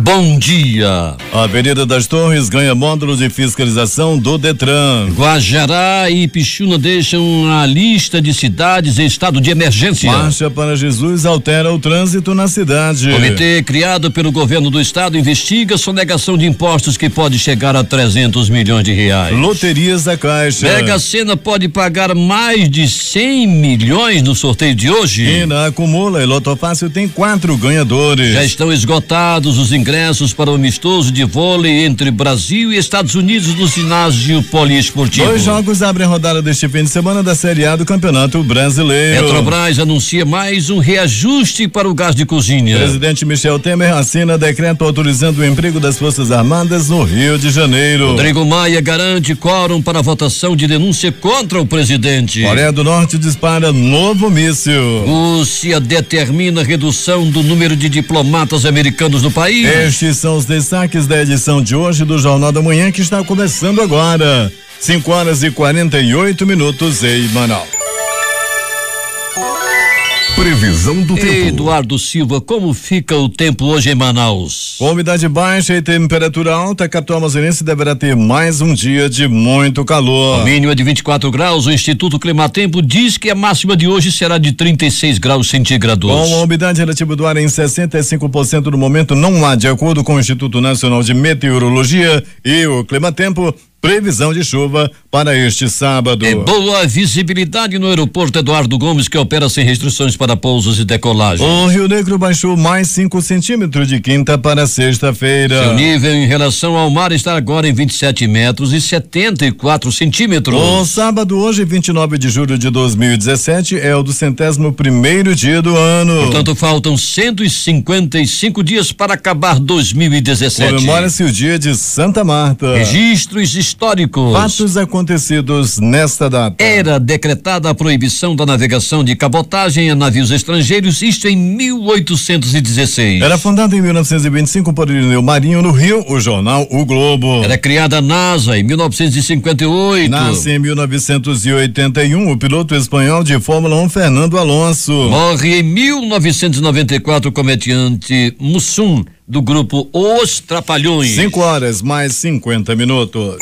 Bom dia. A Avenida das Torres ganha módulos de fiscalização do Detran. Guajará e Pixuna deixam a lista de cidades em estado de emergência. Marcha para Jesus altera o trânsito na cidade. Comitê criado pelo governo do estado investiga sonegação de impostos que pode chegar a 300 milhões de reais. Loterias da Caixa. Mega Sena pode pagar mais de 100 milhões no sorteio de hoje. E na acumula e Lotofácil tem quatro ganhadores. Já estão esgotados os ingressos ingressos para o amistoso de vôlei entre Brasil e Estados Unidos no ginásio poliesportivo. Dois jogos abrem a rodada deste fim de semana da Série A do Campeonato Brasileiro. Petrobras anuncia mais um reajuste para o gás de cozinha. Presidente Michel Temer assina decreto autorizando o emprego das Forças Armadas no Rio de Janeiro. Rodrigo Maia garante quórum para a votação de denúncia contra o presidente. Coreia do Norte dispara novo míssil. Rússia determina redução do número de diplomatas americanos no país. Estes são os destaques da edição de hoje do Jornal da Manhã que está começando agora. 5 horas e 48 minutos em Manaus. Previsão do tempo. Eduardo Silva, como fica o tempo hoje em Manaus? Com umidade baixa e temperatura alta, a capital amazonense deverá ter mais um dia de muito calor. O mínimo é de 24 graus. O Instituto Climatempo diz que a máxima de hoje será de 36 graus centígrados. Com a umidade relativa do ar em 65% no momento, não há, de acordo com o Instituto Nacional de Meteorologia e o Climatempo, previsão de chuva para este sábado. É boa visibilidade no aeroporto Eduardo Gomes, que opera sem restrições para pousos e decolagens. O Rio Negro baixou mais 5 centímetros de quinta para sexta-feira. Seu nível em relação ao mar está agora em 27 metros e 74 centímetros. O sábado, hoje, 29 de julho de 2017, é o do centésimo primeiro dia do ano. Portanto, faltam 155 dias para acabar 2017. Comemora-se o dia de Santa Marta. Registros históricos. Fatos acontecidos acontecidos nesta data. Era decretada a proibição da navegação de cabotagem a navios estrangeiros, isto em 1816. Era fundada em 1925 por Irineu Marinho no Rio, o jornal O Globo. Era criada a NASA em 1958. Nasce em 1981 o piloto espanhol de Fórmula 1 Fernando Alonso. Morre em 1994 o comediante Mussum do grupo Os Trapalhões. 5 horas mais 50 minutos.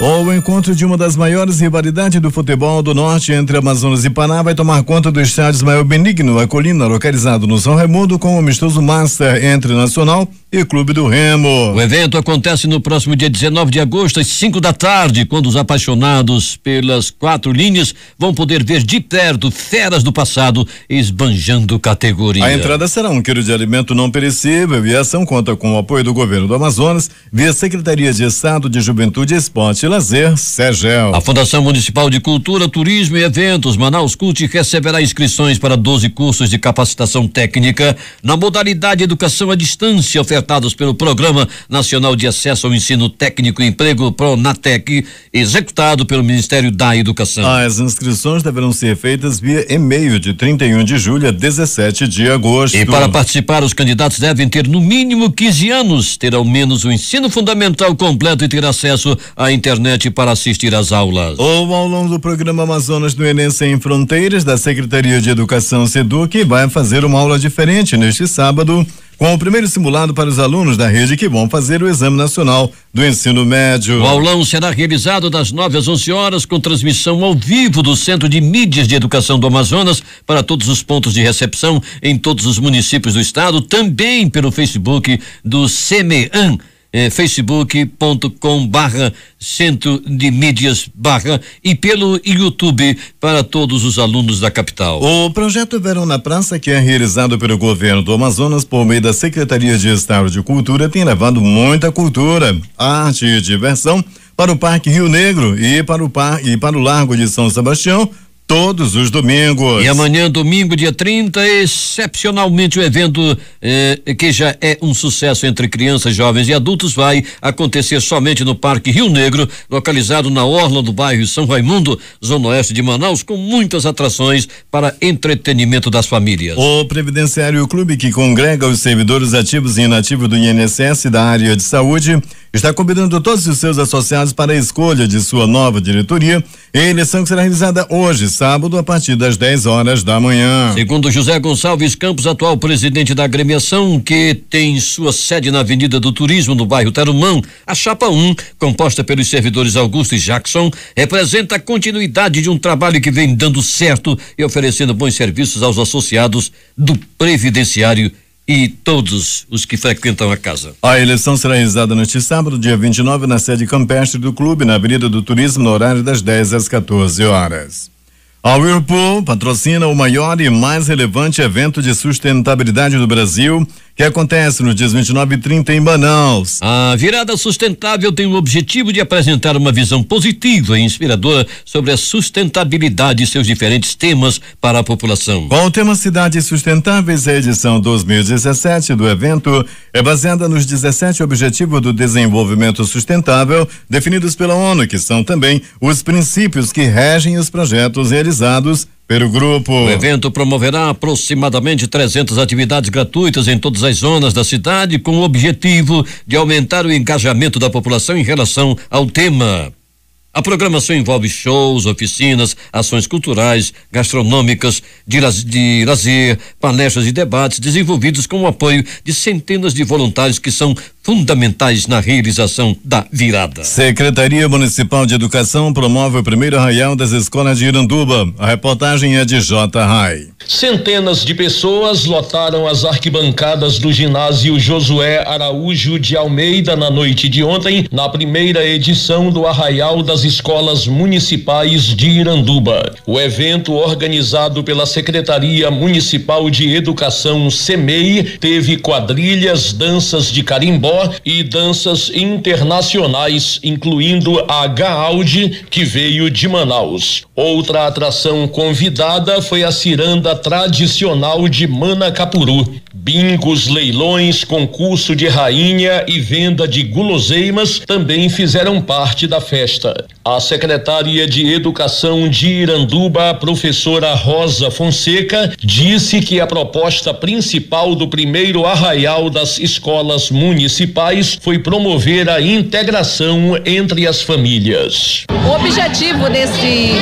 O encontro de uma das maiores rivalidades do futebol do norte entre Amazonas e Pará vai tomar conta do estádio Ismael Benigno, a colina localizado no São Raimundo, com o amistoso Master entre Nacional e Clube do Remo. O evento acontece no próximo dia 19 de agosto, às 5 da tarde, quando os apaixonados pelas quatro linhas vão poder ver de perto feras do passado esbanjando categoria. A entrada será um quilo de alimento não perecível e a ação conta com o apoio do governo do Amazonas via Secretaria de Estado de Juventude, Esporte e Lazer, SEGEL. A Fundação Municipal de Cultura, Turismo e Eventos, Manaus Cult, receberá inscrições para 12 cursos de capacitação técnica na modalidade educação à distância oferta ofertados pelo Programa Nacional de Acesso ao Ensino Técnico e Emprego, PRONATEC, executado pelo Ministério da Educação. As inscrições deverão ser feitas via e-mail de 31 de julho a 17 de agosto. E para participar, os candidatos devem ter no mínimo 15 anos, ter ao menos o um ensino fundamental completo e ter acesso à internet para assistir às aulas. Ou ao longo do programa Amazonas do Enem Sem Fronteiras, da Secretaria de Educação SEDUC, vai fazer uma aula diferente neste sábado com o primeiro simulado para os alunos da rede que vão fazer o Exame Nacional do Ensino Médio. O aulão será realizado das 9 às 11 horas, com transmissão ao vivo do Centro de Mídias de Educação do Amazonas para todos os pontos de recepção em todos os municípios do estado, também pelo Facebook do CMEAN eh, é, facebook.com barra centro de mídias barra e pelo YouTube para todos os alunos da capital. O projeto Verão na Praça, que é realizado pelo governo do Amazonas por meio da Secretaria de Estado de Cultura, tem levado muita cultura, arte e diversão para o Parque Rio Negro e para o, par, e para o Largo de São Sebastião, todos os domingos. E amanhã, domingo, dia 30, excepcionalmente o um evento eh, que já é um sucesso entre crianças, jovens e adultos vai acontecer somente no Parque Rio Negro, localizado na orla do bairro São Raimundo, zona oeste de Manaus, com muitas atrações para entretenimento das famílias. O Previdenciário Clube, que congrega os servidores ativos e inativos do INSS da área de saúde, está convidando todos os seus associados para a escolha de sua nova diretoria. Eleição que será realizada hoje, sábado sábado, a partir das 10 horas da manhã. Segundo José Gonçalves Campos, atual presidente da agremiação, que tem sua sede na Avenida do Turismo, no bairro Tarumã, a Chapa 1, um, composta pelos servidores Augusto e Jackson, representa a continuidade de um trabalho que vem dando certo e oferecendo bons serviços aos associados do Previdenciário e todos os que frequentam a casa. A eleição será realizada neste sábado, dia 29, na sede campestre do clube, na Avenida do Turismo, no horário das 10 às 14 horas. A Whirlpool patrocina o maior e mais relevante evento de sustentabilidade do Brasil, que acontece nos dias 29 e 30 em Manaus. A virada sustentável tem o objetivo de apresentar uma visão positiva e inspiradora sobre a sustentabilidade e seus diferentes temas para a população. Com o tema Cidades Sustentáveis, a edição 2017 do evento é baseada nos 17 Objetivos do Desenvolvimento Sustentável definidos pela ONU, que são também os princípios que regem os projetos realizados pelo grupo. O evento promoverá aproximadamente 300 atividades gratuitas em todas as zonas da cidade, com o objetivo de aumentar o engajamento da população em relação ao tema. A programação envolve shows, oficinas, ações culturais, gastronômicas, de, laz, de lazer, palestras e debates desenvolvidos com o apoio de centenas de voluntários que são fundamentais na realização da virada. Secretaria Municipal de Educação promove o primeiro arraial das escolas de Iranduba. A reportagem é de J. Rai. Centenas de pessoas lotaram as arquibancadas do ginásio Josué Araújo de Almeida na noite de ontem, na primeira edição do Arraial das Escolas Municipais de Iranduba. O evento, organizado pela Secretaria Municipal de Educação, SEMEI, teve quadrilhas, danças de carimbó e danças internacionais, incluindo a Gaaude, que veio de Manaus. Outra atração convidada foi a ciranda tradicional de Manacapuru. Bingos, leilões, concurso de rainha e venda de guloseimas também fizeram parte da festa. A secretária de Educação de Iranduba, professora Rosa Fonseca, disse que a proposta principal do primeiro arraial das escolas municipais foi promover a integração entre as famílias. O objetivo desse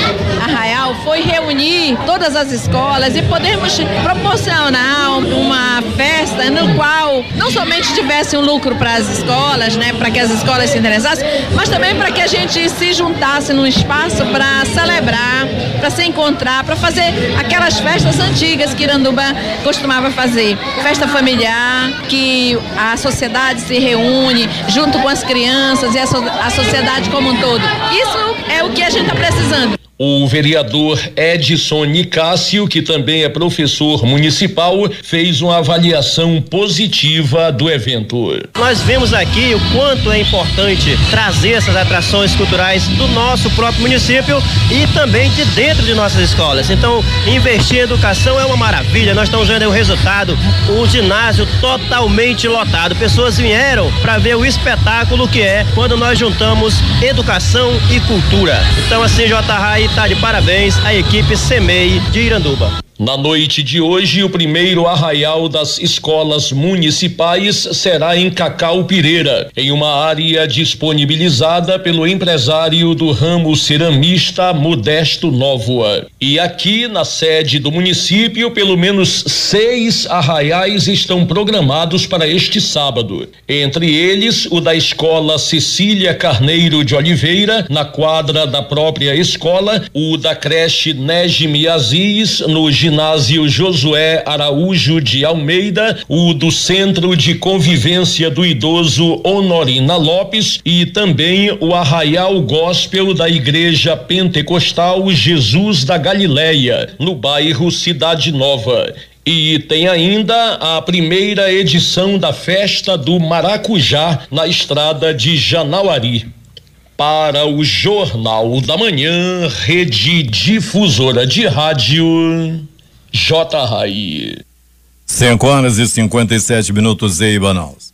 arraial foi reunir todas as escolas e podermos proporcionar uma festa no qual não somente tivesse um lucro para as escolas, né, para que as escolas se interessassem, mas também para que a gente se juntasse num espaço para celebrar, para se encontrar, para fazer aquelas festas antigas que Iranduba costumava fazer. Festa familiar, que a sociedade se reúne junto com as crianças e a, so a sociedade como um todo. Isso é o que a gente está precisando. O vereador Edson Nicásio, que também é professor municipal, fez uma avaliação positiva do evento. Nós vemos aqui o quanto é importante trazer essas atrações culturais do nosso próprio município e também de dentro de nossas escolas. Então, investir em educação é uma maravilha. Nós estamos vendo o resultado, o ginásio totalmente lotado. Pessoas vieram para ver o espetáculo que é quando nós juntamos educação e cultura. Então, assim, JRAI está de parabéns a equipe CEMEI de Iranduba. Na noite de hoje, o primeiro arraial das escolas municipais será em Cacau Pireira, em uma área disponibilizada pelo empresário do ramo ceramista Modesto Novoa. E aqui, na sede do município, pelo menos seis arraiais estão programados para este sábado. Entre eles, o da escola Cecília Carneiro de Oliveira, na quadra da própria escola, o da creche Nejime Miazis no ginásio ginásio Josué Araújo de Almeida, o do Centro de Convivência do Idoso Honorina Lopes e também o Arraial Gospel da Igreja Pentecostal Jesus da Galileia, no bairro Cidade Nova. E tem ainda a primeira edição da Festa do Maracujá na estrada de Janauari. Para o Jornal da Manhã, Rede Difusora de Rádio. J. Raí. 5 horas e 57 minutos em Manaus.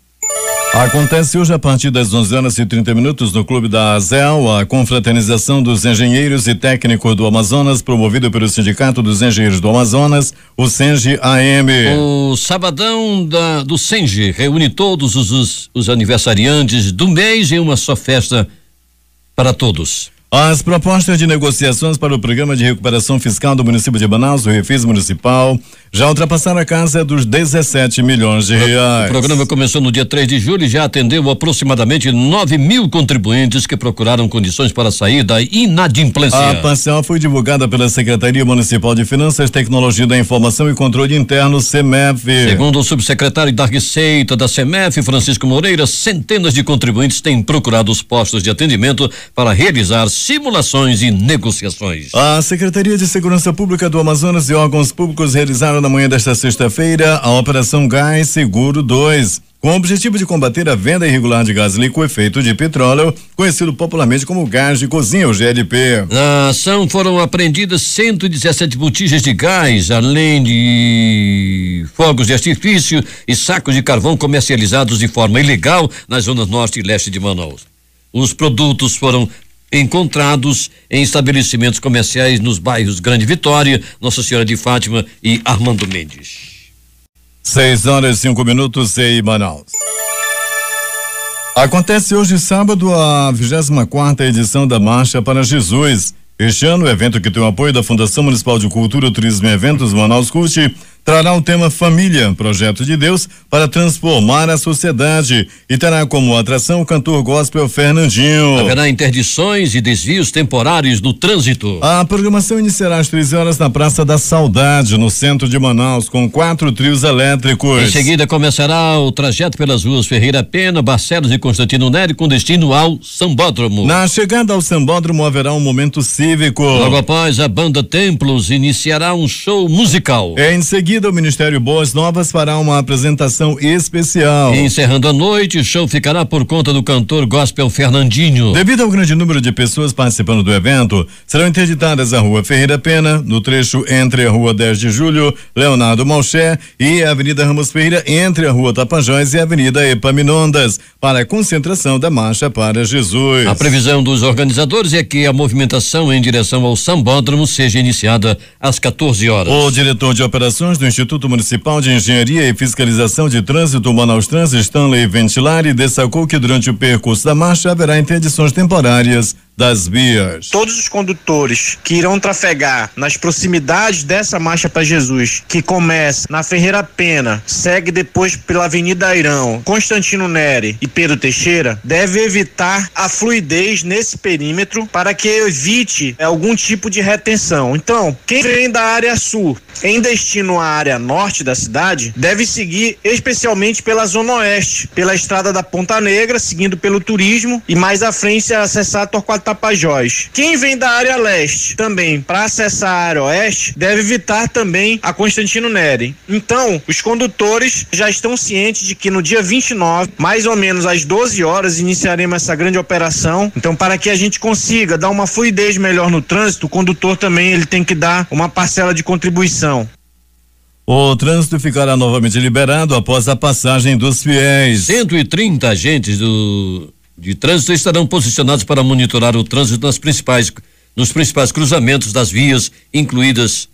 Acontece hoje a partir das 11 horas e 30 minutos no Clube da Azel a confraternização dos engenheiros e técnicos do Amazonas, promovido pelo Sindicato dos Engenheiros do Amazonas, o Senge AM. O sabadão da, do Senge reúne todos os, os, os aniversariantes do mês em uma só festa para todos. As propostas de negociações para o Programa de Recuperação Fiscal do município de Manaus, o Refis Municipal, já ultrapassaram a casa dos 17 milhões de reais. O programa começou no dia 3 de julho e já atendeu aproximadamente 9 mil contribuintes que procuraram condições para sair da inadimplência. A parcial foi divulgada pela Secretaria Municipal de Finanças, Tecnologia da Informação e Controle Interno, CEMEF. Segundo o subsecretário da Receita da CEMEF, Francisco Moreira, centenas de contribuintes têm procurado os postos de atendimento para realizar simulações e negociações. A Secretaria de Segurança Pública do Amazonas e órgãos públicos realizaram na manhã desta sexta-feira a Operação Gás Seguro 2 com o objetivo de combater a venda irregular de gás liquefeito de petróleo, conhecido popularmente como gás de cozinha, o GLP. Na ação foram apreendidas 117 botijas de gás, além de fogos de artifício e sacos de carvão comercializados de forma ilegal nas zonas norte e leste de Manaus. Os produtos foram encontrados em estabelecimentos comerciais nos bairros Grande Vitória, Nossa Senhora de Fátima e Armando Mendes. Seis horas e cinco minutos em Manaus. Acontece hoje sábado a 24 edição da Marcha para Jesus. Este ano, o evento que tem o apoio da Fundação Municipal de Cultura, Turismo e Eventos Manaus Curte trará o tema Família, Projeto de Deus para transformar a sociedade e terá como atração o cantor gospel Fernandinho. Haverá interdições e desvios temporários do trânsito. A programação iniciará às 13 horas na Praça da Saudade, no centro de Manaus, com quatro trios elétricos. Em seguida começará o trajeto pelas ruas Ferreira Pena, Barcelos e Constantino Nery com destino ao Sambódromo. Na chegada ao Sambódromo haverá um momento cívico. Logo após, a banda Templos iniciará um show musical. Em seguida seguida, o Ministério Boas Novas fará uma apresentação especial. encerrando a noite, o show ficará por conta do cantor gospel Fernandinho. Devido ao grande número de pessoas participando do evento, serão interditadas a Rua Ferreira Pena, no trecho entre a Rua 10 de Julho, Leonardo Malché e a Avenida Ramos Ferreira, entre a Rua Tapajós e a Avenida Epaminondas, para a concentração da Marcha para Jesus. A previsão dos organizadores é que a movimentação em direção ao Sambódromo seja iniciada às 14 horas. O diretor de operações do Instituto Municipal de Engenharia e Fiscalização de Trânsito Manaus Trans, Stanley Ventilari, destacou que durante o percurso da marcha haverá interdições temporárias das vias. Todos os condutores que irão trafegar nas proximidades dessa marcha para Jesus, que começa na Ferreira Pena, segue depois pela Avenida Irão, Constantino Neri e Pedro Teixeira, deve evitar a fluidez nesse perímetro para que evite é, algum tipo de retenção. Então, quem vem da área sul em destino à área norte da cidade deve seguir especialmente pela zona oeste, pela estrada da Ponta Negra, seguindo pelo turismo e mais à frente acessar a Torquato Tapajós. Quem vem da área leste também para acessar a área oeste deve evitar também a Constantino Neri. Então, os condutores já estão cientes de que no dia 29, mais ou menos às 12 horas, iniciaremos essa grande operação. Então, para que a gente consiga dar uma fluidez melhor no trânsito, o condutor também ele tem que dar uma parcela de contribuição. O trânsito ficará novamente liberado após a passagem dos fiéis. 130 agentes do de trânsito estarão posicionados para monitorar o trânsito nas principais, nos principais cruzamentos das vias incluídas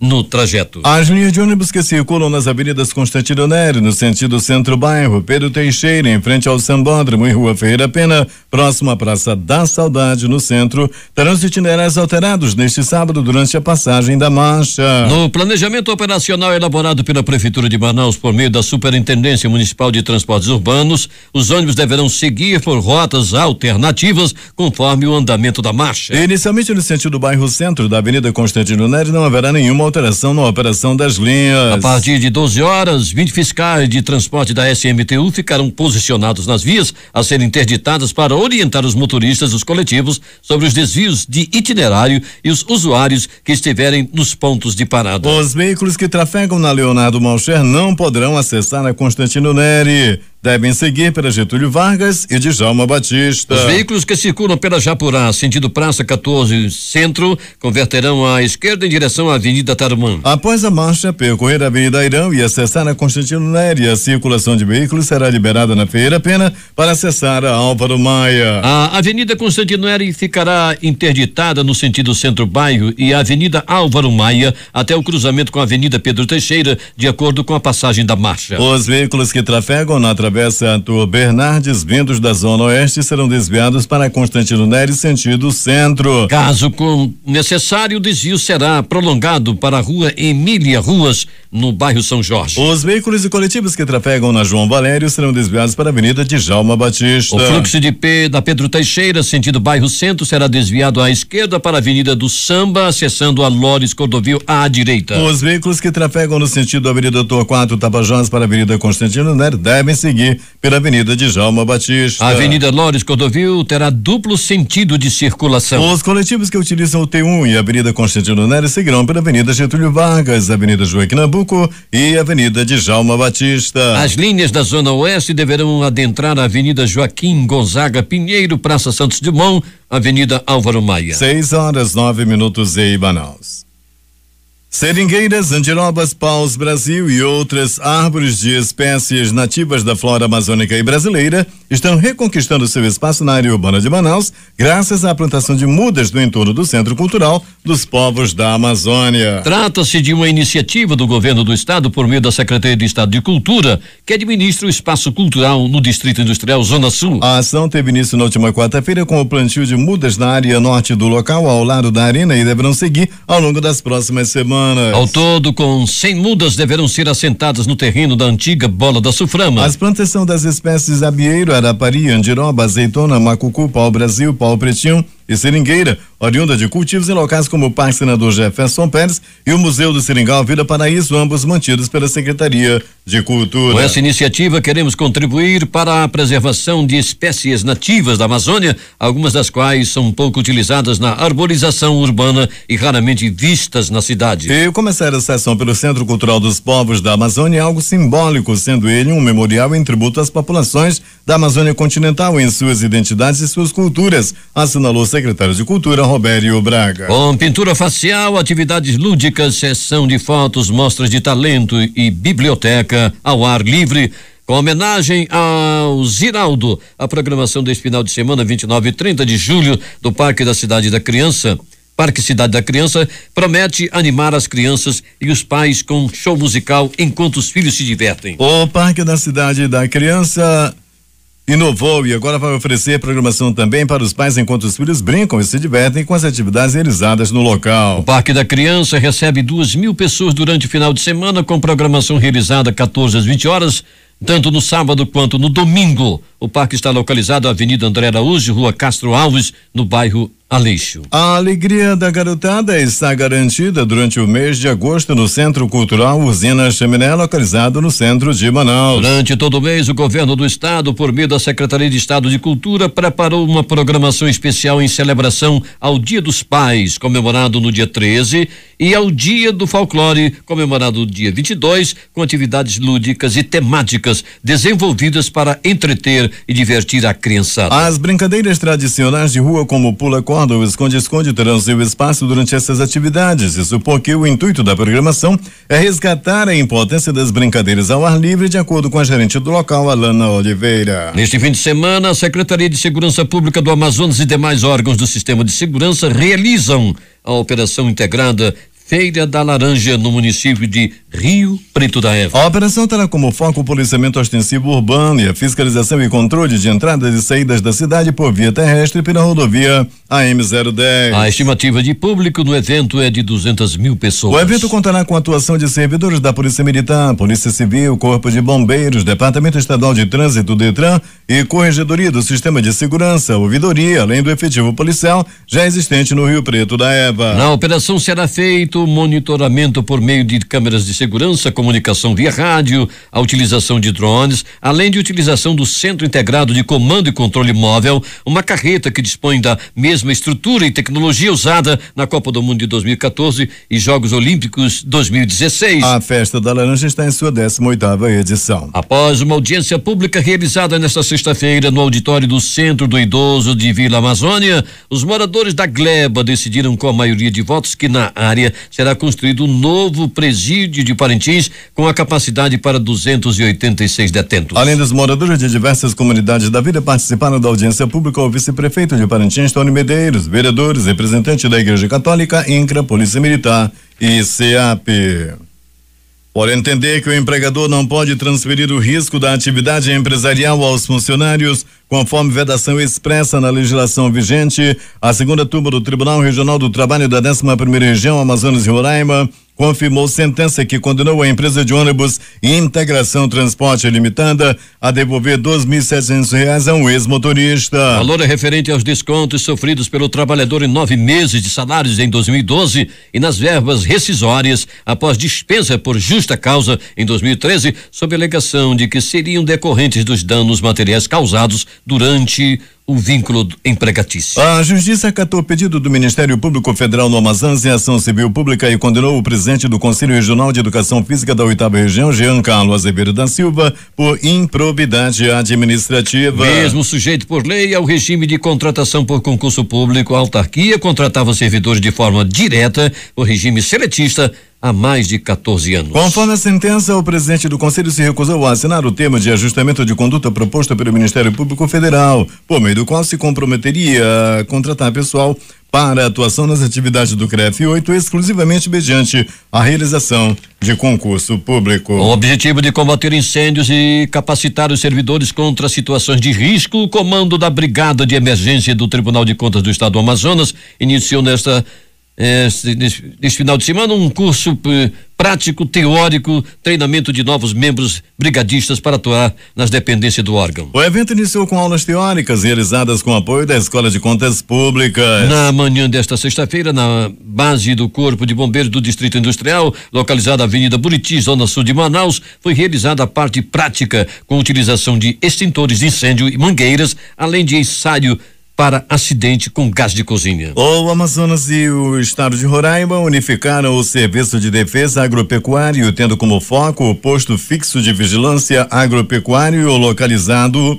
no trajeto. As linhas de ônibus que circulam nas avenidas Constantino Nery, no sentido centro-bairro, Pedro Teixeira, em frente ao Sambódromo, e Rua Ferreira Pena, próximo à Praça da Saudade, no centro, terão os itinerários alterados neste sábado durante a passagem da marcha. No planejamento operacional elaborado pela Prefeitura de Manaus por meio da Superintendência Municipal de Transportes Urbanos, os ônibus deverão seguir por rotas alternativas conforme o andamento da marcha. Inicialmente no sentido do bairro centro da Avenida Constantino Nery não haverá nenhuma alteração na operação das linhas. A partir de 12 horas, 20 fiscais de transporte da SMTU ficarão posicionados nas vias a serem interditadas para orientar os motoristas dos coletivos sobre os desvios de itinerário e os usuários que estiverem nos pontos de parada. Os veículos que trafegam na Leonardo Malcher não poderão acessar a Constantino Neri devem seguir pela Getúlio Vargas e Djalma Batista. Os veículos que circulam pela Japurá, sentido Praça 14 Centro, converterão à esquerda em direção à Avenida Tarumã. Após a marcha, percorrer a Avenida Irão e acessar a Constantino Nery, a circulação de veículos será liberada na Feira Pena para acessar a Álvaro Maia. A Avenida Constantino Nery ficará interditada no sentido centro-bairro e a Avenida Álvaro Maia até o cruzamento com a Avenida Pedro Teixeira, de acordo com a passagem da marcha. Os veículos que trafegam na travessia Travessa Arthur Bernardes, vindos da Zona Oeste, serão desviados para Constantino Neres, sentido centro. Caso com necessário, o desvio será prolongado para a rua Emília Ruas, no bairro São Jorge. Os veículos e coletivos que trafegam na João Valério serão desviados para a Avenida Djalma Batista. O fluxo de P da Pedro Teixeira, sentido bairro Centro, será desviado à esquerda para a Avenida do Samba, acessando a Lores Cordovil à direita. Os veículos que trafegam no sentido Avenida Torquato Tapajós para a Avenida Constantino Neres devem seguir seguir pela Avenida Djalma Batista. A Avenida Lores Cordovil terá duplo sentido de circulação. Os coletivos que utilizam o T1 e a Avenida Constantino Neres seguirão pela Avenida Getúlio Vargas, Avenida Joaquim Nabuco e Avenida Djalma Batista. As linhas da Zona Oeste deverão adentrar a Avenida Joaquim Gonzaga Pinheiro, Praça Santos Dumont, Avenida Álvaro Maia. Seis horas, nove minutos em Manaus. Seringueiras, andirobas, paus Brasil e outras árvores de espécies nativas da flora amazônica e brasileira estão reconquistando seu espaço na área urbana de Manaus, graças à plantação de mudas no entorno do Centro Cultural dos Povos da Amazônia. Trata-se de uma iniciativa do governo do estado por meio da Secretaria de Estado de Cultura, que administra o espaço cultural no Distrito Industrial Zona Sul. A ação teve início na última quarta-feira com o plantio de mudas na área norte do local, ao lado da arena, e deverão seguir ao longo das próximas semanas. Ao todo, com 100 mudas deverão ser assentadas no terreno da antiga bola da suframa. As plantações das espécies abieiro, arapari, andiroba, azeitona, macucu, pau-brasil, pau-pretinho, e seringueira, oriunda de cultivos em locais como o Parque Senador Jefferson Pérez e o Museu do Seringal Vila Paraíso, ambos mantidos pela Secretaria de Cultura. Com essa iniciativa, queremos contribuir para a preservação de espécies nativas da Amazônia, algumas das quais são pouco utilizadas na arborização urbana e raramente vistas na cidade. E começar a sessão pelo Centro Cultural dos Povos da Amazônia é algo simbólico, sendo ele um memorial em tributo às populações da Amazônia continental em suas identidades e suas culturas, assinalou o secretário de Cultura, Robério Braga. Com pintura facial, atividades lúdicas, sessão de fotos, mostras de talento e biblioteca ao ar livre. Com homenagem ao Ziraldo, a programação deste final de semana, 29 e 30 de julho, do Parque da Cidade da Criança. Parque Cidade da Criança promete animar as crianças e os pais com show musical enquanto os filhos se divertem. O Parque da Cidade da Criança inovou e agora vai oferecer programação também para os pais enquanto os filhos brincam e se divertem com as atividades realizadas no local. O Parque da Criança recebe duas mil pessoas durante o final de semana com programação realizada 14 às 20 horas tanto no sábado quanto no domingo. O parque está localizado na Avenida André Araújo, Rua Castro Alves, no bairro Aleixo. A alegria da garotada está garantida durante o mês de agosto no Centro Cultural Usina Chaminé, localizado no centro de Manaus. Durante todo o mês, o governo do estado, por meio da Secretaria de Estado de Cultura, preparou uma programação especial em celebração ao Dia dos Pais, comemorado no dia 13, e ao Dia do Folclore, comemorado no dia 22, com atividades lúdicas e temáticas desenvolvidas para entreter e divertir a criança. As brincadeiras tradicionais de rua como pula corda o esconde-esconde terá seu espaço durante essas atividades Isso porque o intuito da programação é resgatar a importância das brincadeiras ao ar livre, de acordo com a gerente do local, Alana Oliveira. Neste fim de semana, a Secretaria de Segurança Pública do Amazonas e demais órgãos do sistema de segurança realizam a operação integrada Feira da Laranja no município de Rio Preto da Eva. A operação terá como foco o policiamento ostensivo urbano e a fiscalização e controle de entradas e saídas da cidade por via terrestre pela rodovia AM010. A estimativa de público no evento é de 200 mil pessoas. O evento contará com a atuação de servidores da Polícia Militar, Polícia Civil, Corpo de Bombeiros, Departamento Estadual de Trânsito, DETRAN e Corregedoria do Sistema de Segurança, Ouvidoria, além do efetivo policial já existente no Rio Preto da Eva. Na operação será feito monitoramento por meio de câmeras de segurança, comunicação via rádio, a utilização de drones, além de utilização do Centro Integrado de Comando e Controle Móvel, uma carreta que dispõe da mesma estrutura e tecnologia usada na Copa do Mundo de 2014 e Jogos Olímpicos 2016. A Festa da Laranja está em sua 18 edição. Após uma audiência pública realizada nesta sexta-feira no auditório do Centro do Idoso de Vila Amazônia, os moradores da Gleba decidiram com a maioria de votos que na área será construído um novo presídio de de Parintins, com a capacidade para 286 detentos. Além dos moradores de diversas comunidades da vila participaram da audiência pública o vice-prefeito de Parintins, Tony Medeiros, vereadores, representante da Igreja Católica, INCRA, Polícia Militar e CAP. Por entender que o empregador não pode transferir o risco da atividade empresarial aos funcionários, conforme vedação expressa na legislação vigente, a segunda turma do Tribunal Regional do Trabalho da 11ª Região Amazonas e Roraima confirmou sentença que condenou a empresa de ônibus e Integração Transporte Limitada a devolver R$ 2.700 a um ex-motorista. Valor é referente aos descontos sofridos pelo trabalhador em nove meses de salários em 2012 e nas verbas rescisórias após dispensa por justa causa em 2013, sob alegação de que seriam decorrentes dos danos materiais causados durante o vínculo empregatício. A Justiça acatou o pedido do Ministério Público Federal no Amazonas em ação civil pública e condenou o presidente do Conselho Regional de Educação Física da Oitava Região, Jean Carlos Azevedo da Silva, por improbidade administrativa. Mesmo sujeito por lei ao é regime de contratação por concurso público, a autarquia contratava servidores de forma direta, o regime seletista há mais de 14 anos. Conforme a sentença, o presidente do Conselho se recusou a assinar o tema de ajustamento de conduta proposto pelo Ministério Público Federal, por meio do qual se comprometeria a contratar pessoal para atuação nas atividades do CREF 8 exclusivamente mediante a realização de concurso público. Com o objetivo de combater incêndios e capacitar os servidores contra situações de risco, o comando da Brigada de Emergência do Tribunal de Contas do Estado do Amazonas iniciou nesta este, neste final de semana um curso eh, prático, teórico, treinamento de novos membros brigadistas para atuar nas dependências do órgão. O evento iniciou com aulas teóricas realizadas com apoio da Escola de Contas Públicas. Na manhã desta sexta-feira, na base do Corpo de Bombeiros do Distrito Industrial, localizada na Avenida Buriti, Zona Sul de Manaus, foi realizada a parte prática com utilização de extintores de incêndio e mangueiras, além de ensaio para acidente com gás de cozinha. O Amazonas e o estado de Roraima unificaram o Serviço de Defesa Agropecuário, tendo como foco o posto fixo de vigilância agropecuário localizado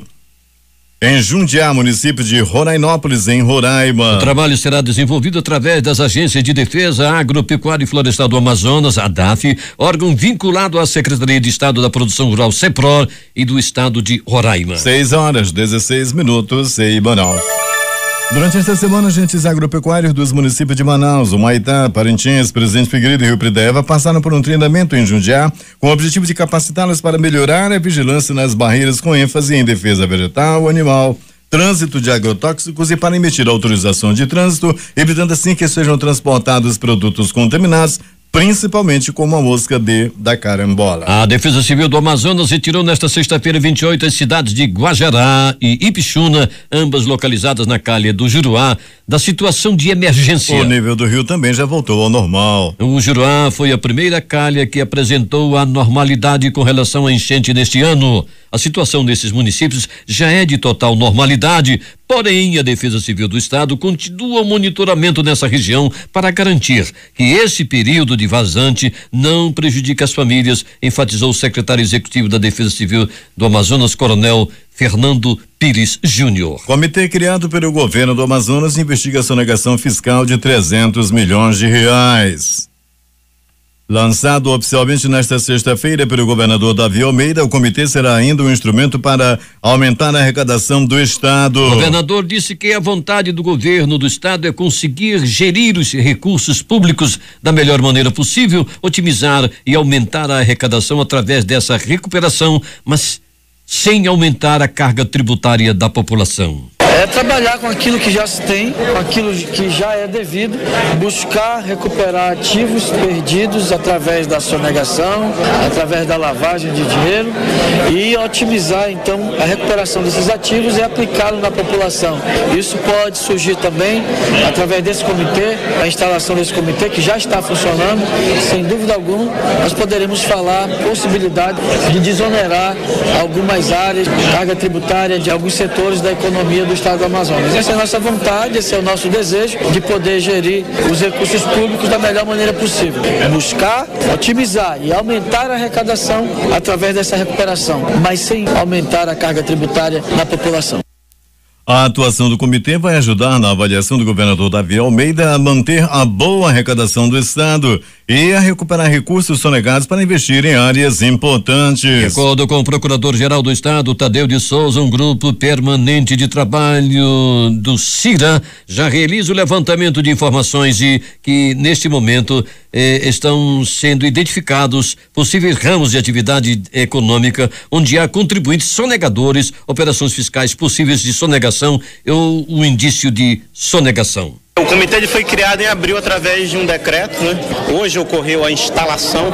em Jundiá, município de Rorainópolis, em Roraima. O trabalho será desenvolvido através das agências de defesa agropecuária e florestal do Amazonas, a DAF, órgão vinculado à Secretaria de Estado da Produção Rural, CEPRO, e do Estado de Roraima. Seis horas, 16 minutos, e Banal. Durante esta semana, agentes agropecuários dos municípios de Manaus, Humaitá, Parintins, Presidente Figueiredo e Rio Prideva passaram por um treinamento em Jundiá com o objetivo de capacitá-los para melhorar a vigilância nas barreiras com ênfase em defesa vegetal, animal, trânsito de agrotóxicos e para emitir autorização de trânsito, evitando assim que sejam transportados produtos contaminados principalmente com uma mosca de da carambola. A Defesa Civil do Amazonas retirou nesta sexta-feira 28 as cidades de Guajará e Ipixuna, ambas localizadas na calha do Juruá, da situação de emergência. O nível do rio também já voltou ao normal. O Juruá foi a primeira calha que apresentou a normalidade com relação à enchente neste ano. A situação desses municípios já é de total normalidade, Porém, a Defesa Civil do Estado continua o monitoramento nessa região para garantir que esse período de vazante não prejudique as famílias, enfatizou o secretário executivo da Defesa Civil do Amazonas, Coronel Fernando Pires Júnior. Comitê criado pelo governo do Amazonas investiga a sonegação fiscal de 300 milhões de reais. Lançado oficialmente nesta sexta-feira pelo governador Davi Almeida, o comitê será ainda um instrumento para aumentar a arrecadação do Estado. O governador disse que a vontade do governo do Estado é conseguir gerir os recursos públicos da melhor maneira possível, otimizar e aumentar a arrecadação através dessa recuperação, mas sem aumentar a carga tributária da população. É trabalhar com aquilo que já se tem, com aquilo que já é devido, buscar recuperar ativos perdidos através da sonegação, através da lavagem de dinheiro e otimizar então a recuperação desses ativos e aplicá-los na população. Isso pode surgir também através desse comitê, a instalação desse comitê que já está funcionando, sem dúvida alguma, nós poderemos falar possibilidade de desonerar algumas áreas, carga tributária de alguns setores da economia do Estado do Amazonas. Essa é a nossa vontade, esse é o nosso desejo de poder gerir os recursos públicos da melhor maneira possível. Buscar, otimizar e aumentar a arrecadação através dessa recuperação, mas sem aumentar a carga tributária na população. A atuação do comitê vai ajudar na avaliação do governador Davi Almeida a manter a boa arrecadação do Estado e a recuperar recursos sonegados para investir em áreas importantes. De acordo com o Procurador-Geral do Estado, Tadeu de Souza, um grupo permanente de trabalho do CIRA já realiza o levantamento de informações e que, neste momento, eh, estão sendo identificados possíveis ramos de atividade econômica onde há contribuintes sonegadores, operações fiscais possíveis de sonegação investigação eu, o indício de sonegação. O comitê foi criado em abril através de um decreto. Né? Hoje ocorreu a instalação,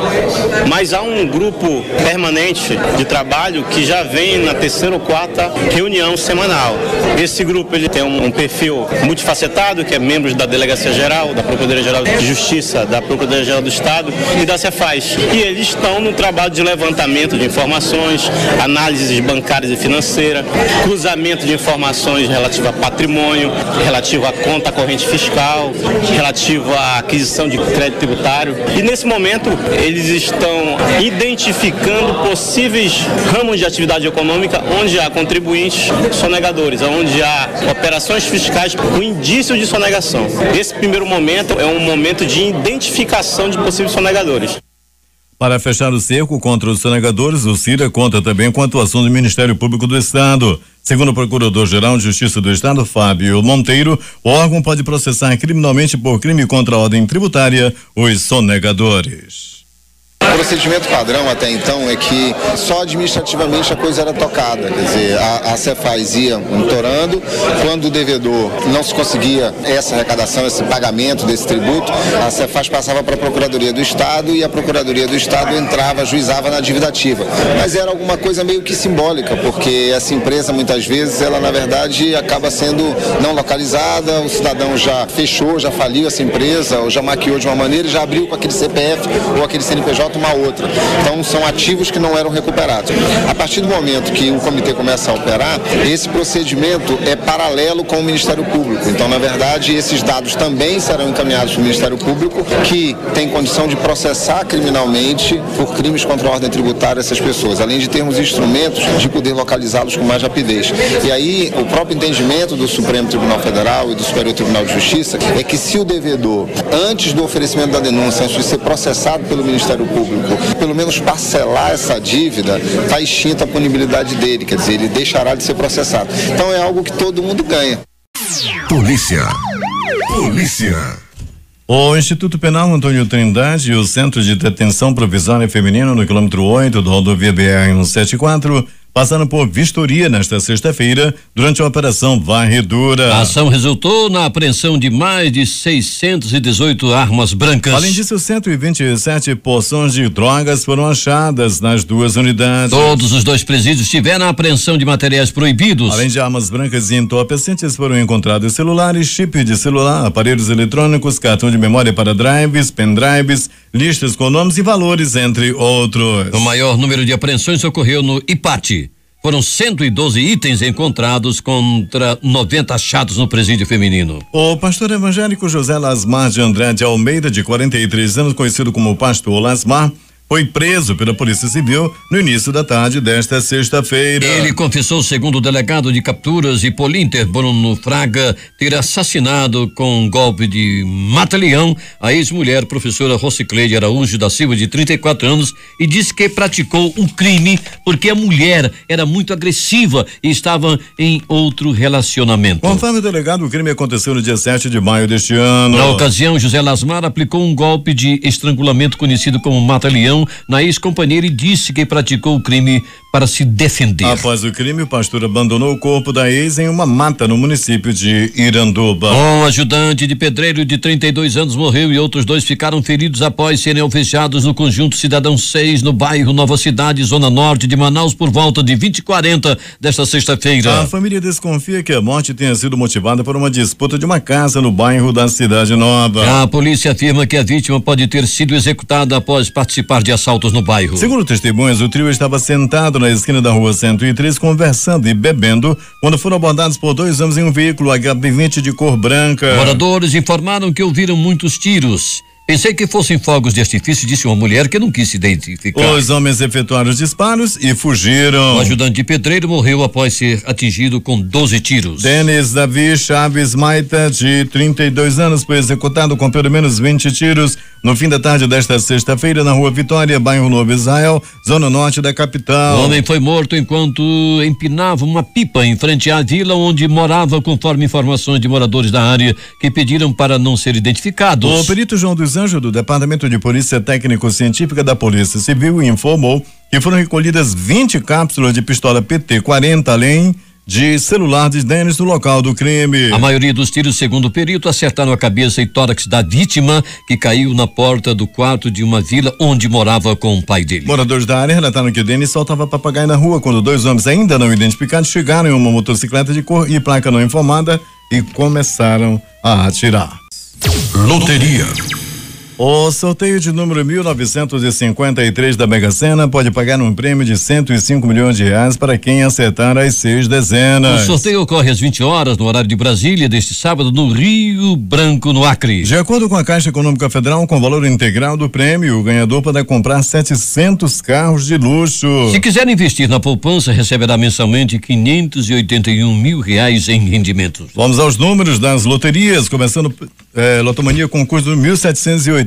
mas há um grupo permanente de trabalho que já vem na terceira ou quarta reunião semanal. Esse grupo ele tem um perfil multifacetado, que é membros da Delegacia Geral, da Procuradoria Geral de Justiça, da Procuradoria Geral do Estado e da Cefaz. E eles estão no trabalho de levantamento de informações, análises bancárias e financeiras, cruzamento de informações relativa a patrimônio, relativo à conta corrente fiscal, relativo à aquisição de crédito tributário. E nesse momento, eles estão identificando possíveis ramos de atividade econômica onde há contribuintes sonegadores, onde há operações fiscais com indício de sonegação. Esse primeiro momento é um momento de identificação de possíveis sonegadores. Para fechar o cerco contra os sonegadores, o CIRA conta também com a atuação do Ministério Público do Estado. Segundo o Procurador-Geral de Justiça do Estado, Fábio Monteiro, o órgão pode processar criminalmente por crime contra a ordem tributária os sonegadores procedimento padrão até então é que só administrativamente a coisa era tocada, quer dizer, a, a Cefaz ia monitorando, quando o devedor não se conseguia essa arrecadação, esse pagamento desse tributo, a Cefaz passava para a Procuradoria do Estado e a Procuradoria do Estado entrava, juizava na dívida ativa. Mas era alguma coisa meio que simbólica, porque essa empresa muitas vezes ela na verdade acaba sendo não localizada, o cidadão já fechou, já faliu essa empresa, ou já maquiou de uma maneira e já abriu com aquele CPF ou aquele CNPJ uma uma outra. Então são ativos que não eram recuperados. A partir do momento que o comitê começa a operar, esse procedimento é paralelo com o Ministério Público. Então, na verdade, esses dados também serão encaminhados para o Ministério Público, que tem condição de processar criminalmente por crimes contra a ordem tributária essas pessoas, além de termos instrumentos de poder localizá-los com mais rapidez. E aí, o próprio entendimento do Supremo Tribunal Federal e do Superior Tribunal de Justiça é que se o devedor, antes do oferecimento da denúncia, antes de ser processado pelo Ministério Público, público, pelo menos parcelar essa dívida, está extinta a punibilidade dele, quer dizer, ele deixará de ser processado. Então é algo que todo mundo ganha. Polícia. Polícia. O Instituto Penal Antônio Trindade e o Centro de Detenção Provisória Feminino no quilômetro 8 da rodovia BR 174 passaram por vistoria nesta sexta-feira durante a operação varredura. A ação resultou na apreensão de mais de 618 armas brancas. Além disso, 127 porções de drogas foram achadas nas duas unidades. Todos os dois presídios tiveram a apreensão de materiais proibidos. Além de armas brancas e entorpecentes, foram encontrados celulares, chip de celular, aparelhos eletrônicos, cartão de memória para drives, pendrives listas com nomes e valores, entre outros. O maior número de apreensões ocorreu no Ipate. Foram 112 itens encontrados contra 90 achados no presídio feminino. O pastor evangélico José Lasmar de Andrade Almeida, de 43 anos, conhecido como Pastor Lasmar, foi preso pela Polícia Civil no início da tarde desta sexta-feira. Ele confessou, segundo o delegado de capturas e Polinter Bruno Fraga, ter assassinado com um golpe de mata-leão a ex-mulher professora Rocicleide Araújo da Silva, de 34 anos, e disse que praticou um crime porque a mulher era muito agressiva e estava em outro relacionamento. Conforme o delegado, o crime aconteceu no dia 7 de maio deste ano. Na ocasião, José Lasmar aplicou um golpe de estrangulamento conhecido como mata-leão na ex-companheira e disse que praticou o crime para se defender. Após o crime, o pastor abandonou o corpo da ex em uma mata no município de Iranduba. Um ajudante de pedreiro de 32 anos morreu e outros dois ficaram feridos após serem alvejados no conjunto Cidadão 6, no bairro Nova Cidade, zona norte de Manaus, por volta de 20 e 40 desta sexta-feira. A família desconfia que a morte tenha sido motivada por uma disputa de uma casa no bairro da Cidade Nova. A polícia afirma que a vítima pode ter sido executada após participar de assaltos no bairro. Segundo testemunhas, o trio estava sentado na na esquina da rua 103, conversando e bebendo, quando foram abordados por dois homens em um veículo HB20 de cor branca. Moradores informaram que ouviram muitos tiros Pensei que fossem fogos de artifício, disse uma mulher que não quis se identificar. Os homens efetuaram os disparos e fugiram. O ajudante de pedreiro morreu após ser atingido com 12 tiros. Denis Davi Chaves Maita, de 32 anos, foi executado com pelo menos 20 tiros no fim da tarde desta sexta-feira na rua Vitória, bairro Novo Israel, zona norte da capital. O homem foi morto enquanto empinava uma pipa em frente à vila onde morava, conforme informações de moradores da área que pediram para não ser identificados. O perito João dos Anjo, do Departamento de Polícia Técnico-Científica da Polícia Civil informou que foram recolhidas 20 cápsulas de pistola PT-40, além de celular de Denis do local do crime. A maioria dos tiros, segundo o perito, acertaram a cabeça e tórax da vítima, que caiu na porta do quarto de uma vila onde morava com o pai dele. Moradores da área relataram que Denis soltava papagaio na rua quando dois homens ainda não identificados chegaram em uma motocicleta de cor e placa não informada e começaram a atirar. Loteria. O sorteio de número 1953 da Mega Sena pode pagar um prêmio de 105 milhões de reais para quem acertar as seis dezenas. O sorteio ocorre às 20 horas, no horário de Brasília, deste sábado, no Rio Branco, no Acre. De acordo com a Caixa Econômica Federal, com o valor integral do prêmio, o ganhador poderá comprar 700 carros de luxo. Se quiser investir na poupança, receberá mensalmente 581 mil reais em rendimentos. Vamos aos números das loterias, começando é, Lotomania Concurso 1780.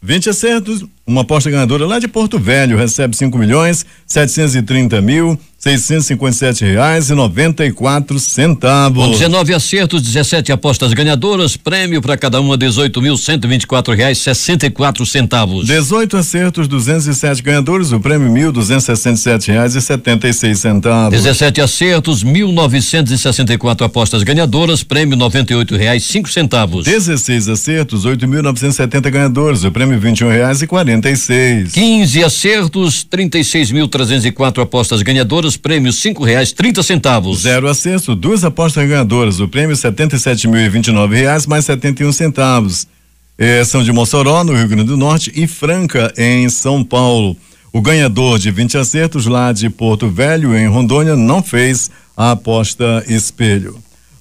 Vente acertos uma aposta ganhadora lá de Porto Velho recebe cinco milhões setecentos e trinta mil seiscentos cinquenta e sete reais e noventa e quatro centavos. Com acertos, 17 apostas ganhadoras, prêmio para cada uma dezoito mil cento e vinte e quatro reais sessenta e quatro centavos. dezoito acertos, 207 ganhadores, o prêmio mil duzentos sessenta e sete reais e setenta e seis centavos. dezessete acertos, mil novecentos e sessenta e quatro apostas ganhadoras, prêmio noventa e oito reais cinco centavos. dezesseis acertos, oito mil novecentos e setenta ganhadores, o prêmio vinte e um reais e quarenta 46. 15 acertos, 36.304 apostas ganhadoras, prêmio cinco reais trinta centavos. Zero acerto, duas apostas ganhadoras, o prêmio setenta e sete mil e vinte e nove reais mais setenta e um centavos. É, São de Mossoró, no Rio Grande do Norte e Franca, em São Paulo. O ganhador de 20 acertos lá de Porto Velho, em Rondônia, não fez a aposta espelho.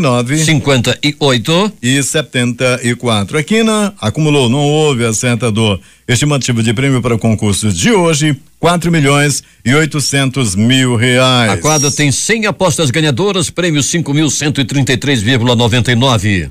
nove cinquenta e 74. Equina acumulou, não houve acertador. Estimativa de prêmio para o concurso de hoje, quatro milhões e oitocentos mil reais. A quadra tem 100 apostas ganhadoras, prêmio 5.133,99.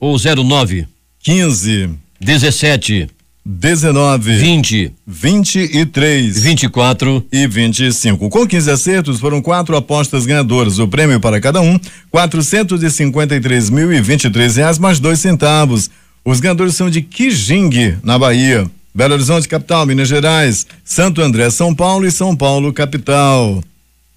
ou 09 15 17 19, 20, 23, 24 e 25. Com 15 acertos, foram quatro apostas ganhadoras. O prêmio para cada um, R$ e e reais mais dois centavos. Os ganhadores são de Quijingue, na Bahia, Belo Horizonte, capital, Minas Gerais, Santo André, São Paulo e São Paulo, capital.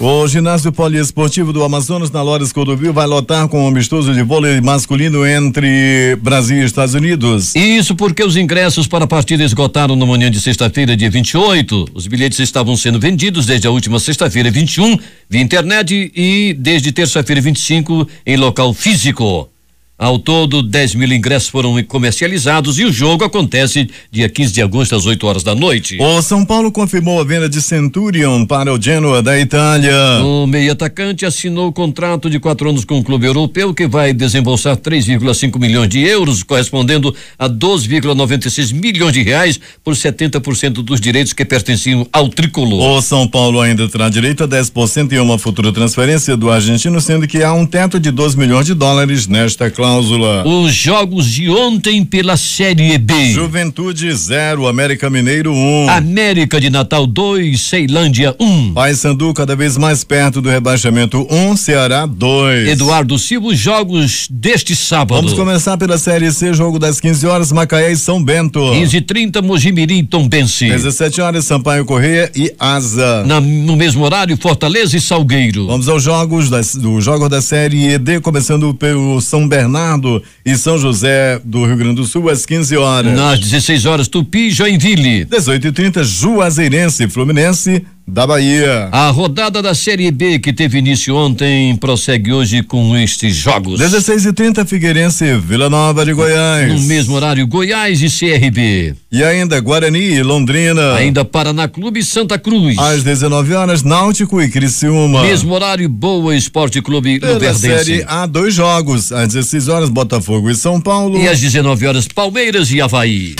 O ginásio poliesportivo do Amazonas na Lores Cordovil vai lotar com um amistoso de vôlei masculino entre Brasil e Estados Unidos. Isso porque os ingressos para a partida esgotaram na manhã de sexta-feira, dia 28. Os bilhetes estavam sendo vendidos desde a última sexta-feira, 21, via internet e desde terça-feira, 25, em local físico. Ao todo, 10 mil ingressos foram comercializados e o jogo acontece dia 15 de agosto, às 8 horas da noite. O São Paulo confirmou a venda de Centurion para o Genoa da Itália. O meio-atacante assinou o contrato de quatro anos com o clube europeu, que vai desembolsar 3,5 milhões de euros, correspondendo a 12,96 milhões de reais por 70% dos direitos que pertenciam ao tricolor. O São Paulo ainda terá direito a 10% em uma futura transferência do argentino, sendo que há um teto de 2 milhões de dólares nesta cláusula cláusula. Os jogos de ontem pela Série B. Juventude 0, América Mineiro 1. Um. América de Natal 2, Ceilândia 1. Um. Paysandu cada vez mais perto do rebaixamento 1, um, Ceará 2. Eduardo Silva, jogos deste sábado. Vamos começar pela Série C, jogo das 15 horas, Macaé e São Bento. 15 e 30 Mojimirim e Tombense. 17 horas, Sampaio Correia e Asa. Na, no mesmo horário, Fortaleza e Salgueiro. Vamos aos jogos das, do jogo da Série D, começando pelo São Bernardo. Bernardo e São José do Rio Grande do Sul às 15 horas. Nas 16 horas, Tupi, Joinville. 18h30, Juazeirense, Fluminense da Bahia. A rodada da Série B que teve início ontem prossegue hoje com estes jogos. 16 e 30 Figueirense, Vila Nova de Goiás. No mesmo horário, Goiás e CRB. E ainda Guarani e Londrina. Ainda Paraná Clube e Santa Cruz. Às 19 horas, Náutico e Criciúma. Mesmo horário, Boa Esporte Clube Pela Luverdense. Série A, dois jogos. Às 16 horas, Botafogo e São Paulo. E às 19 horas, Palmeiras e Havaí.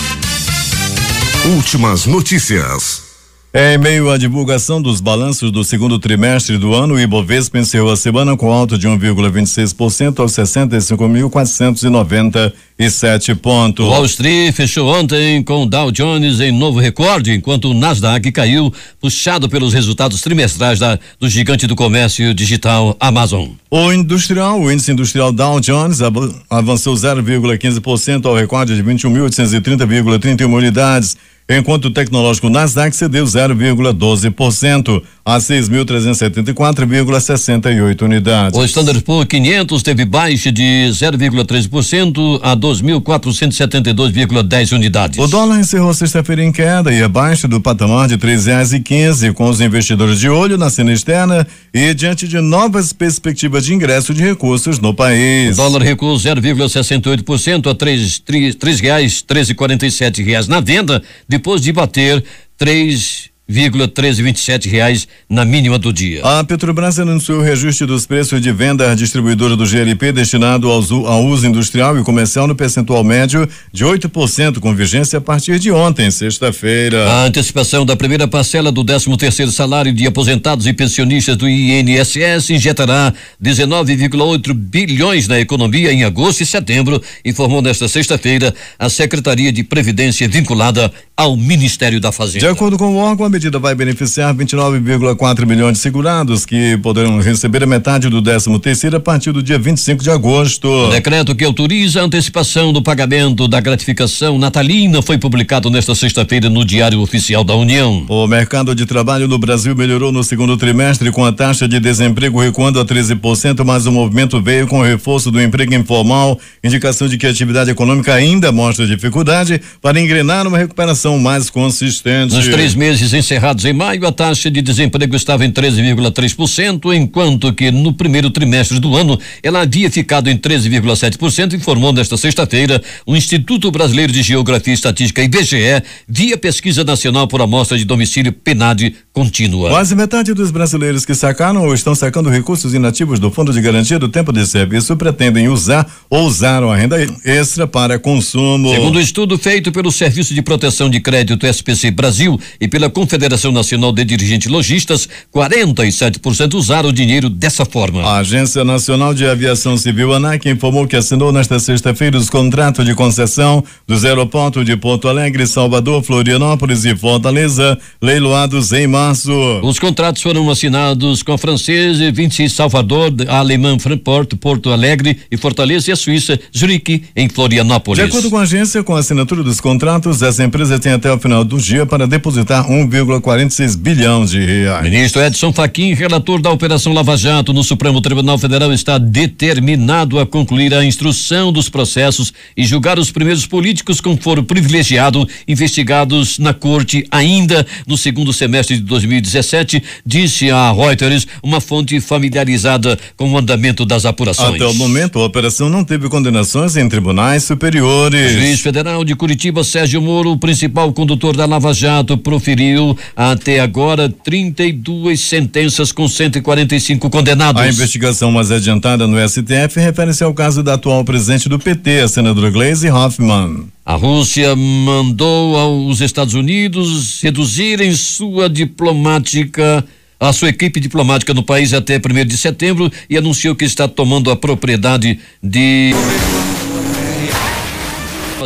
Últimas notícias. Em meio à divulgação dos balanços do segundo trimestre do ano, o Ibovespa encerrou a semana com alta de 1,26% aos 65.497 pontos. Wall Street fechou ontem com o Dow Jones em novo recorde, enquanto o Nasdaq caiu, puxado pelos resultados trimestrais da, do gigante do comércio digital Amazon. O industrial, o índice industrial Dow Jones avançou 0,15% ao recorde de 21.830,31 unidades. Enquanto o tecnológico Nasdaq cedeu 0,12% a 6.374,68 unidades. O Standard Poor's 500 teve baixa de 0,3% a 2.472,10 unidades. O dólar encerrou sexta-feira em queda e abaixo é do patamar de três reais e com os investidores de olho na cena externa e diante de novas perspectivas de ingresso de recursos no país. O dólar recuou 0,68% a três, reais, reais na venda de depois de bater três 1.327 reais na mínima do dia. A Petrobras anunciou o reajuste dos preços de venda à distribuidora do GLP destinado ao, ao uso industrial e comercial no percentual médio de 8%, com vigência a partir de ontem, sexta-feira. A antecipação da primeira parcela do 13 º salário de aposentados e pensionistas do INSS injetará 19,8 bilhões na economia em agosto e setembro, informou nesta sexta-feira a Secretaria de Previdência vinculada ao Ministério da Fazenda. De acordo com o órgão, medida vai beneficiar 29,4 milhões de segurados que poderão receber a metade do 13 terceiro a partir do dia 25 de agosto. O decreto que autoriza a antecipação do pagamento da gratificação natalina foi publicado nesta sexta-feira no Diário Oficial da União. O mercado de trabalho no Brasil melhorou no segundo trimestre com a taxa de desemprego recuando a 13%, mas o movimento veio com o reforço do emprego informal, indicação de que a atividade econômica ainda mostra dificuldade para engrenar uma recuperação mais consistente. Nos três meses em encerrados em maio, a taxa de desemprego estava em 13,3%, enquanto que no primeiro trimestre do ano ela havia ficado em 13,7%, informou nesta sexta-feira o Instituto Brasileiro de Geografia e Estatística, IBGE, via Pesquisa Nacional por Amostra de Domicílio PNAD Contínua. Quase metade dos brasileiros que sacaram ou estão sacando recursos inativos do Fundo de Garantia do Tempo de Serviço pretendem usar ou usaram a renda extra para consumo. Segundo o um estudo feito pelo Serviço de Proteção de Crédito SPC Brasil e pela Conferência Federação Nacional de Dirigentes Logistas, 47% usaram o dinheiro dessa forma. A Agência Nacional de Aviação Civil, ANAC, informou que assinou nesta sexta-feira os contratos de concessão dos aeroportos de Porto Alegre, Salvador, Florianópolis e Fortaleza, leiloados em março. Os contratos foram assinados com a francesa, 26 Salvador, a alemã Frankfurt, Porto Alegre e Fortaleza e a Suíça, Zurique, em Florianópolis. De acordo com a agência, com a assinatura dos contratos, essa empresa tem até o final do dia para depositar 1,5 2,46 bilhão de reais. Ministro Edson Fachin, relator da Operação Lava Jato no Supremo Tribunal Federal, está determinado a concluir a instrução dos processos e julgar os primeiros políticos com foro privilegiado investigados na corte ainda no segundo semestre de 2017, disse a Reuters, uma fonte familiarizada com o andamento das apurações. Até o momento, a operação não teve condenações em tribunais superiores. O juiz federal de Curitiba, Sérgio Moro, principal condutor da Lava Jato, proferiu até agora 32 sentenças com 145 condenados. A investigação mais adiantada no STF refere-se ao caso da atual presidente do PT, a senadora Gleisi Hoffmann. A Rússia mandou aos Estados Unidos reduzirem sua diplomática a sua equipe diplomática no país até 1 de setembro e anunciou que está tomando a propriedade de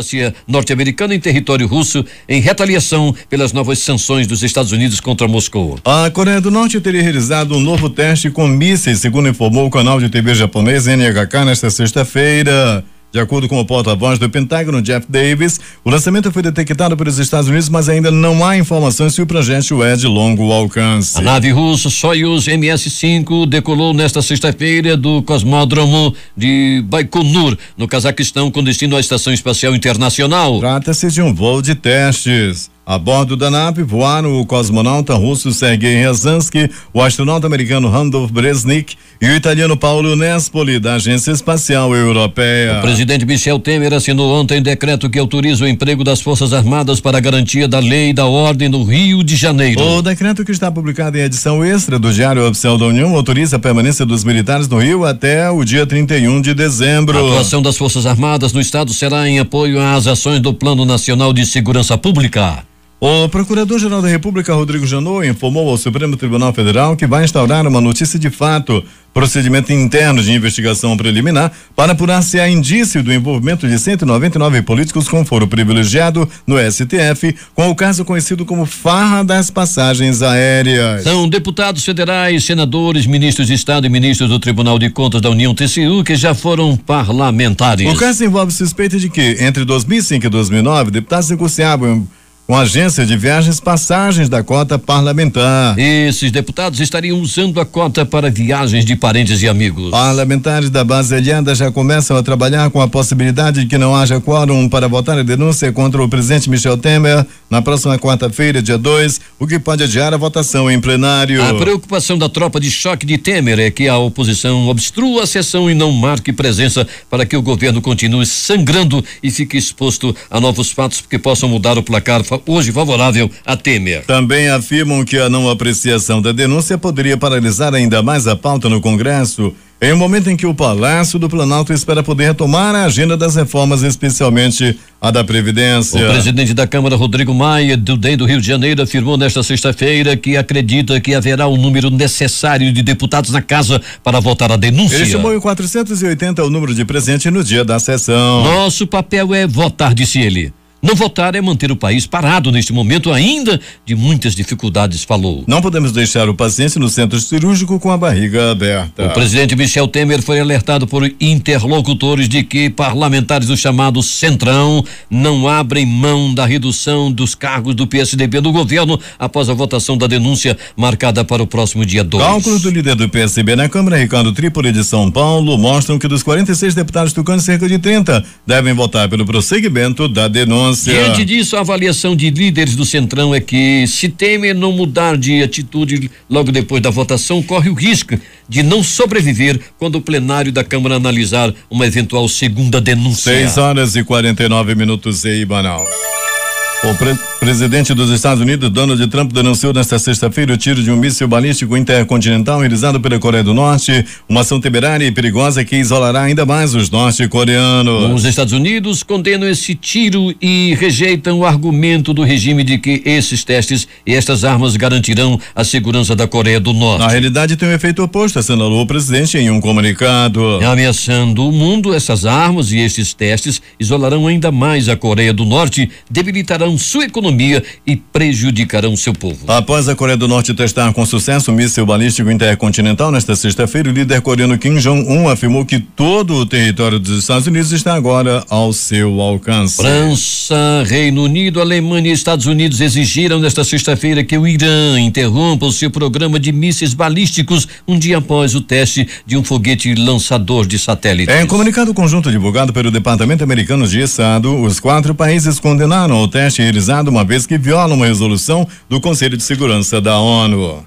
diplomacia norte-americana em território russo em retaliação pelas novas sanções dos Estados Unidos contra Moscou. A Coreia do Norte teria realizado um novo teste com mísseis, segundo informou o canal de TV japonês NHK nesta sexta-feira. De acordo com o porta-voz do Pentágono, Jeff Davis, o lançamento foi detectado pelos Estados Unidos, mas ainda não há informações se o projeto é de longo alcance. A nave russa Soyuz MS-5 decolou nesta sexta-feira do cosmódromo de Baikonur, no Cazaquistão, com destino à Estação Espacial Internacional. Trata-se de um voo de testes. A bordo da nave voaram o cosmonauta russo Sergei Rezansky, o astronauta americano Randolph Bresnik e o italiano Paulo Nespoli, da Agência Espacial Europeia. O presidente Michel Temer assinou ontem decreto que autoriza o emprego das Forças Armadas para garantia da lei e da ordem no Rio de Janeiro. O decreto que está publicado em edição extra do Diário Oficial da União autoriza a permanência dos militares no Rio até o dia 31 de dezembro. A atuação das Forças Armadas no Estado será em apoio às ações do Plano Nacional de Segurança Pública. O Procurador-Geral da República, Rodrigo Janot, informou ao Supremo Tribunal Federal que vai instaurar uma notícia de fato, procedimento interno de investigação preliminar, para apurar se há indício do envolvimento de 199 políticos com foro privilegiado no STF, com o caso conhecido como Farra das Passagens Aéreas. São deputados federais, senadores, ministros de Estado e ministros do Tribunal de Contas da União TCU que já foram parlamentares. O caso envolve suspeita de que, entre 2005 e 2009, deputados negociavam com a agência de viagens passagens da cota parlamentar. Esses deputados estariam usando a cota para viagens de parentes e amigos. Parlamentares da base aliada já começam a trabalhar com a possibilidade de que não haja quórum para votar a denúncia contra o presidente Michel Temer na próxima quarta-feira, dia 2, o que pode adiar a votação em plenário. A preocupação da tropa de choque de Temer é que a oposição obstrua a sessão e não marque presença para que o governo continue sangrando e fique exposto a novos fatos que possam mudar o placar hoje favorável a Temer. Também afirmam que a não apreciação da denúncia poderia paralisar ainda mais a pauta no Congresso. Em um momento em que o Palácio do Planalto espera poder retomar a agenda das reformas, especialmente a da Previdência. O presidente da Câmara, Rodrigo Maia, do DEM do Rio de Janeiro, afirmou nesta sexta-feira que acredita que haverá o um número necessário de deputados na casa para votar a denúncia. Ele chamou em 480 o número de presente no dia da sessão. Nosso papel é votar, disse ele. Não votar é manter o país parado neste momento ainda de muitas dificuldades, falou. Não podemos deixar o paciente no centro cirúrgico com a barriga aberta. O presidente Michel Temer foi alertado por interlocutores de que parlamentares do chamado Centrão não abrem mão da redução dos cargos do PSDB no governo após a votação da denúncia marcada para o próximo dia 2. Cálculos do líder do PSB na Câmara, Ricardo Trípoli de São Paulo, mostram que dos 46 deputados tucanos, cerca de 30 devem votar pelo prosseguimento da denúncia importância. Diante disso, a avaliação de líderes do Centrão é que, se Temer não mudar de atitude logo depois da votação, corre o risco de não sobreviver quando o plenário da Câmara analisar uma eventual segunda denúncia. Seis horas e 49 minutos e o pre presidente dos Estados Unidos, Donald Trump, denunciou nesta sexta-feira o tiro de um míssil balístico intercontinental realizado pela Coreia do Norte, uma ação temerária e perigosa que isolará ainda mais os norte-coreanos. Os Estados Unidos condenam esse tiro e rejeitam o argumento do regime de que esses testes e estas armas garantirão a segurança da Coreia do Norte. Na realidade, tem um efeito oposto, assinalou o presidente em um comunicado. Ameaçando o mundo, essas armas e estes testes isolarão ainda mais a Coreia do Norte, debilitarão afetarão sua economia e prejudicarão seu povo. Após a Coreia do Norte testar com sucesso o míssil balístico intercontinental nesta sexta-feira, o líder coreano Kim Jong-un afirmou que todo o território dos Estados Unidos está agora ao seu alcance. França, Reino Unido, Alemanha e Estados Unidos exigiram nesta sexta-feira que o Irã interrompa o seu programa de mísseis balísticos um dia após o teste de um foguete lançador de satélites. Em comunicado conjunto divulgado pelo Departamento Americano de Estado, os quatro países condenaram o teste cheirizado, uma vez que viola uma resolução do Conselho de Segurança da ONU.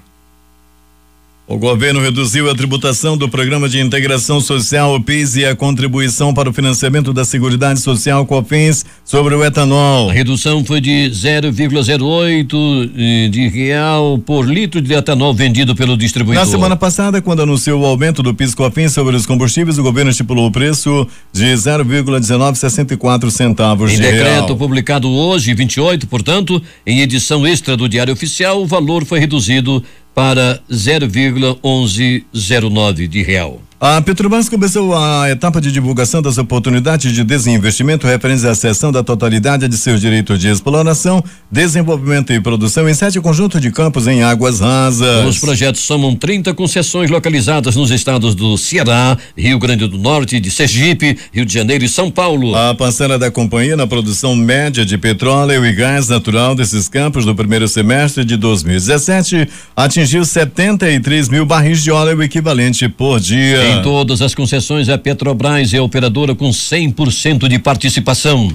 O governo reduziu a tributação do Programa de Integração Social, o PIS, e a contribuição para o financiamento da Seguridade Social, COFINS, sobre o etanol. A redução foi de 0,08 eh, de real por litro de etanol vendido pelo distribuidor. Na semana passada, quando anunciou o aumento do PIS COFINS sobre os combustíveis, o governo estipulou o preço de 0,1964 centavos em de decreto real. decreto publicado hoje, 28, portanto, em edição extra do Diário Oficial, o valor foi reduzido para 0,1109 de real. A Petrobras começou a etapa de divulgação das oportunidades de desinvestimento referentes à cessão da totalidade de seus direitos de exploração, desenvolvimento e produção em sete conjuntos de campos em águas rasas. Os projetos somam 30 concessões localizadas nos estados do Ceará, Rio Grande do Norte, de Sergipe, Rio de Janeiro e São Paulo. A parcela da companhia na produção média de petróleo e gás natural desses campos no primeiro semestre de 2017 atingiu 73 mil barris de óleo equivalente por dia. Em todas as concessões, a Petrobras é operadora com 100% de participação.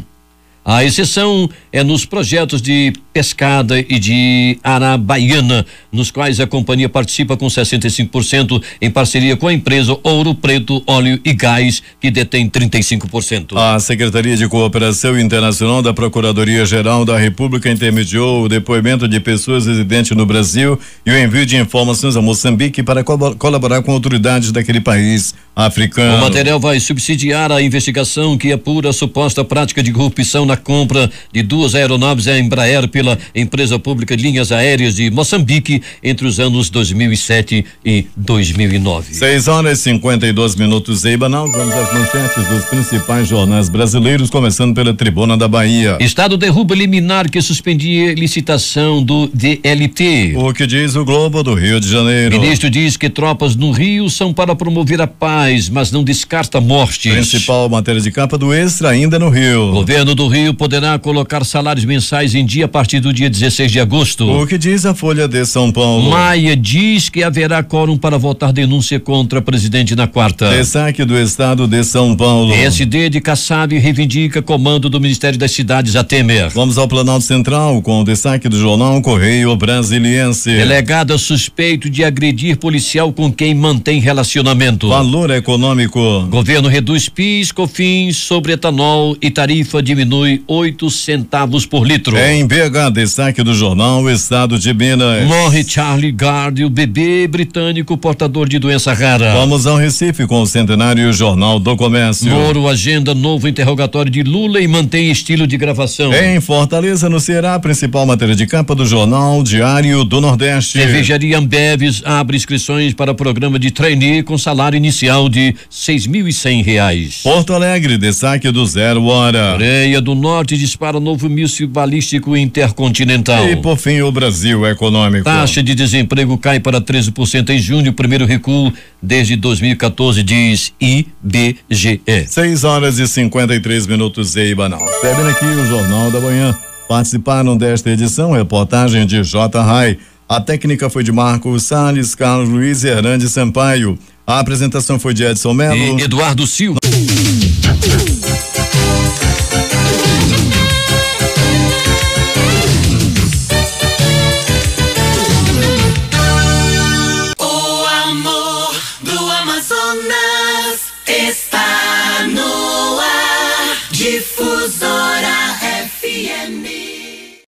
A exceção é nos projetos de pescada e de arabaiana, nos quais a companhia participa com 65% em parceria com a empresa Ouro Preto Óleo e Gás, que detém 35%. A Secretaria de Cooperação Internacional da Procuradoria-Geral da República intermediou o depoimento de pessoas residentes no Brasil e o envio de informações a Moçambique para colaborar com autoridades daquele país africano. O material vai subsidiar a investigação que apura a suposta prática de corrupção na compra de duas aeronaves a Embraer pela empresa pública Linhas Aéreas de Moçambique entre os anos 2007 e 2009. 6 horas e 52 minutos em Banal. Vamos às manchetes dos principais jornais brasileiros, começando pela Tribuna da Bahia. Estado derruba liminar que suspendia licitação do DLT. O que diz o Globo do Rio de Janeiro. ministro diz que tropas no Rio são para promover a paz, mas não descarta mortes. Principal matéria de capa do Extra ainda no Rio. Governo do Rio Camboriú poderá colocar salários mensais em dia a partir do dia 16 de agosto. O que diz a Folha de São Paulo? Maia diz que haverá quórum para votar denúncia contra presidente na quarta. Destaque do Estado de São Paulo. SD de Kassab reivindica comando do Ministério das Cidades a Temer. Vamos ao Planalto Central com o destaque do jornal Correio Brasiliense. Delegado suspeito de agredir policial com quem mantém relacionamento. Valor econômico. Governo reduz PIS, COFINS sobre etanol e tarifa diminui oito centavos por litro. Em BH, destaque do jornal o Estado de Minas. Morre Charlie Gard, o bebê britânico portador de doença rara. Vamos ao Recife com o centenário Jornal do Comércio. Moro agenda novo interrogatório de Lula e mantém estilo de gravação. Em Fortaleza, no Ceará, principal matéria de capa do jornal Diário do Nordeste. Cervejaria Ambeves abre inscrições para programa de trainee com salário inicial de seis mil e cem reais. Porto Alegre, destaque do Zero Hora. Coreia do Norte dispara novo míssil balístico intercontinental. E por fim, o Brasil econômico. Taxa de desemprego cai para 13% em junho, primeiro recuo desde 2014, diz IBGE. 6 horas e 53 minutos e banal. Seguem aqui o Jornal da Manhã. Participaram desta edição reportagem de J. Rai. A técnica foi de Marcos Salles, Carlos Luiz e Hernandes Sampaio. A apresentação foi de Edson Melo. E Eduardo Silva.